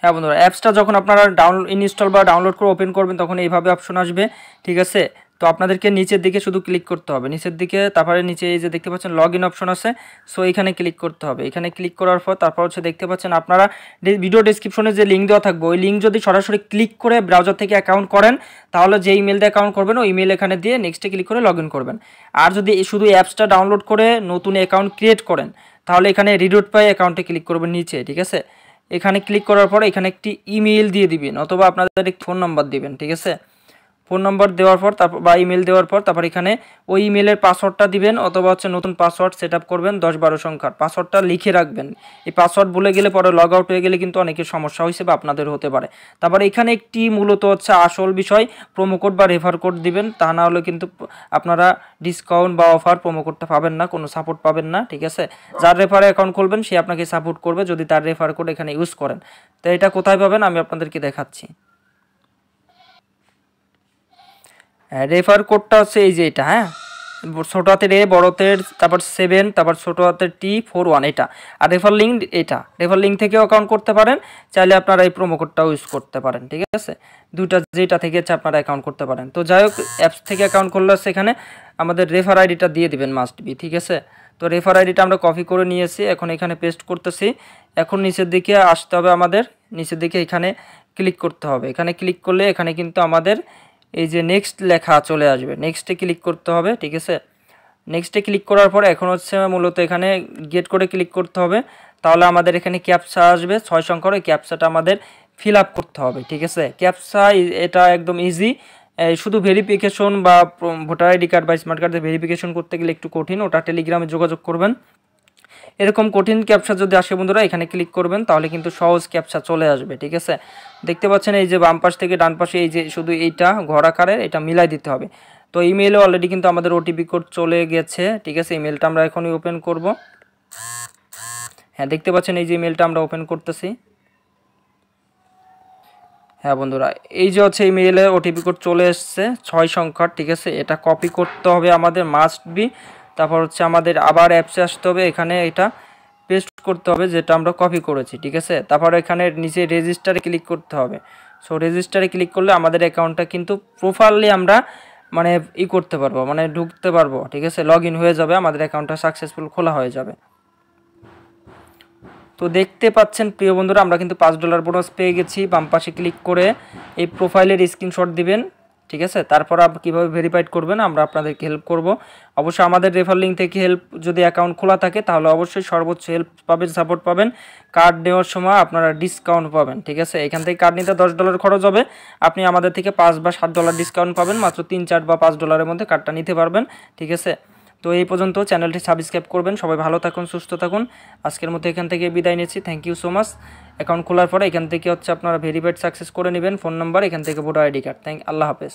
হ্যাঁ বন্ধুরা অ্যাপসটা যখন আপনারা ডাউন ইনস্টল বা ডাউনলোড করে ওপেন করবেন তখন এইভাবে অপশন আসবে ঠিক আছে তো আপনাদেরকে নিচের দিকে শুধু ক্লিক করতে হবে নিচের দিকে তারপরে নিচে এই যে দেখতে পাচ্ছেন লগ ইন অপশন আছে সো এখানে ক্লিক করতে হবে এখানে ক্লিক করার পর তারপর হচ্ছে দেখতে পাচ্ছেন আপনারা ভিডিও ডিসক্রিপশনে যে লিঙ্ক দেওয়া থাকবে ওই লিঙ্ক যদি সরাসরি ক্লিক করে ব্রাউজার থেকে অ্যাকাউন্ট করেন তাহলে যে ইমেল দিয়ে অ্যাকাউন্ট করবেন ওই ইমেল এখানে দিয়ে নেক্সটে ক্লিক করে লগ করবেন আর যদি শুধু অ্যাপসটা ডাউনলোড করে নতুন অ্যাকাউন্ট ক্রিয়েট করেন তাহলে এখানে রিডোট পাই অ্যাকাউন্টে ক্লিক করবেন নিচে ঠিক আছে এখানে ক্লিক করার পর এখানে একটি ইমেল দিয়ে দিবেন অথবা আপনাদের একটি ফোন নাম্বার দিবেন ঠিক আছে ফোন নম্বর দেওয়ার পর তারপর বা ইমেল দেওয়ার পর তারপর এখানে ওই ইমেলের পাসওয়ার্ডটা দিবেন অথবা হচ্ছে নতুন পাসওয়ার্ড সেট করবেন দশ বারো সংখ্যার পাসওয়ার্ডটা লিখে রাখবেন এই পাসওয়ার্ড বলে গেলে পরে লগ আউট হয়ে গেলে কিন্তু অনেকের সমস্যা হয়েছে বা আপনাদের হতে পারে তারপর এখানে একটি মূলত হচ্ছে আসল বিষয় কোড বা রেফার কোড দিবেন তা না হলে কিন্তু আপনারা ডিসকাউন্ট বা অফার কোডটা পাবেন না কোনো সাপোর্ট পাবেন না ঠিক আছে যার রেফারে অ্যাকাউন্ট খুলবেন সে আপনাকে সাপোর্ট করবে যদি তার রেফার কোড এখানে ইউজ করেন তো এটা কোথায় পাবেন আমি আপনাদেরকে দেখাচ্ছি রেফার হ্যাঁ, কোডটা হচ্ছে এই যে এটা হ্যাঁ ছোটো হাতের এ বড় হাতের তারপর সেভেন তারপর ছোটো হাতের টি ফোর ওয়ান এটা আর রেফার লিঙ্ক এটা রেফার লিঙ্ক থেকেও অ্যাকাউন্ট করতে পারেন চাইলে আপনারা এই প্রোমো কোডটাও ইউজ করতে পারেন ঠিক আছে দুইটা যেটা থেকে হচ্ছে আপনারা অ্যাকাউন্ট করতে পারেন তো যাই হোক অ্যাপস থেকে অ্যাকাউন্ট করলে সেখানে আমাদের রেফার আইডিটা দিয়ে দিবেন মাস্ট বি ঠিক আছে তো রেফার আইডিটা আমরা কপি করে নিয়েছি এখন এখানে পেস্ট করতেছি এখন নিচের দিকে আসতে হবে আমাদের নিচের দিকে এখানে ক্লিক করতে হবে এখানে ক্লিক করলে এখানে কিন্তু আমাদের এই যে নেক্সট লেখা চলে আসবে নেক্সটে ক্লিক করতে হবে ঠিক আছে নেক্সটে ক্লিক করার পরে এখন হচ্ছে মূলত এখানে গেট করে ক্লিক করতে হবে তাহলে আমাদের এখানে ক্যাপসা আসবে ছয় সংখ্যার ওই ক্যাপসাটা আমাদের ফিল আপ করতে হবে ঠিক আছে ক্যাপসা এটা একদম ইজি শুধু ভেরিফিকেশন বা ভোটার আইডি কার্ড বা স্মার্ট কার্ডের ভেরিফিকেশন করতে গেলে একটু কঠিন ওটা টেলিগ্রামে যোগাযোগ করবেন এরকম কঠিন ক্যাপচা যদি আসে বন্ধুরা এখানে ক্লিক করবেন তাহলে কিন্তু সহজ ক্যাপচা চলে আসবে ঠিক আছে দেখতে পাচ্ছেন এই যে বাম পাশ থেকে ডান পাশে এই যে শুধু এইটা ঘর আকারে এটা মিলাই দিতে হবে তো ইমেলে অলরেডি কিন্তু আমাদের ওটিপি কোড চলে গেছে ঠিক আছে ইমেলটা আমরা এখনই ওপেন করব হ্যাঁ দেখতে পাচ্ছেন এই যে ইমেলটা আমরা ওপেন করতেছি হ্যাঁ বন্ধুরা এই যে হচ্ছে ইমেলে ওটিপি কোড চলে এসছে ছয় সংখ্যার ঠিক আছে এটা কপি করতে হবে আমাদের মাস্ট বি তারপর হচ্ছে আমাদের আবার অ্যাপসে আসতে হবে এখানে এটা পেস্ট করতে হবে যেটা আমরা কপি করেছি ঠিক আছে তারপর এখানে নিচে রেজিস্টারে ক্লিক করতে হবে সো রেজিস্টারে ক্লিক করলে আমাদের অ্যাকাউন্টটা কিন্তু প্রোফাইলি আমরা মানে ই করতে পারবো মানে ঢুকতে পারবো ঠিক আছে লগ হয়ে যাবে আমাদের অ্যাকাউন্টটা সাকসেসফুল খোলা হয়ে যাবে তো দেখতে পাচ্ছেন প্রিয় বন্ধুরা আমরা কিন্তু পাঁচ ডলার বোনাস পেয়ে গেছি বাম পাশে ক্লিক করে এই প্রোফাইলের স্ক্রিনশট দিবেন ঠিক আছে তারপর কীভাবে ভেরিফাইড করবেন আমরা আপনাদেরকে হেল্প করব অবশ্যই আমাদের রেফার লিঙ্ক থেকে হেল্প যদি অ্যাকাউন্ট খোলা থাকে তাহলে অবশ্যই সর্বোচ্চ হেল্প পাবেন সাপোর্ট পাবেন কার্ড নেওয়ার সময় আপনারা ডিসকাউন্ট পাবেন ঠিক আছে এখান থেকে কার্ড নিতে দশ ডলার খরচ হবে আপনি আমাদের থেকে পাঁচ বা সাত ডলার ডিসকাউন্ট পাবেন মাত্র তিন চার বা পাঁচ ডলারের মধ্যে কার্ডটা নিতে পারবেন ঠিক আছে তো এই পর্যন্ত চ্যানেলটি সাবস্ক্রাইব করবেন সবাই ভালো থাকুন সুস্থ থাকুন আজকের মতো এখান থেকে বিদায় নিচ্ছি thank you so much account খোলার পরে এখান থেকে হচ্ছে আপনারা ভেরিফাইড সাকসেস করে নেবেন ফোন নাম্বার এখান থেকে ভোটার আইডি কার্ড থ্যাংক আল্লাহ হাফেজ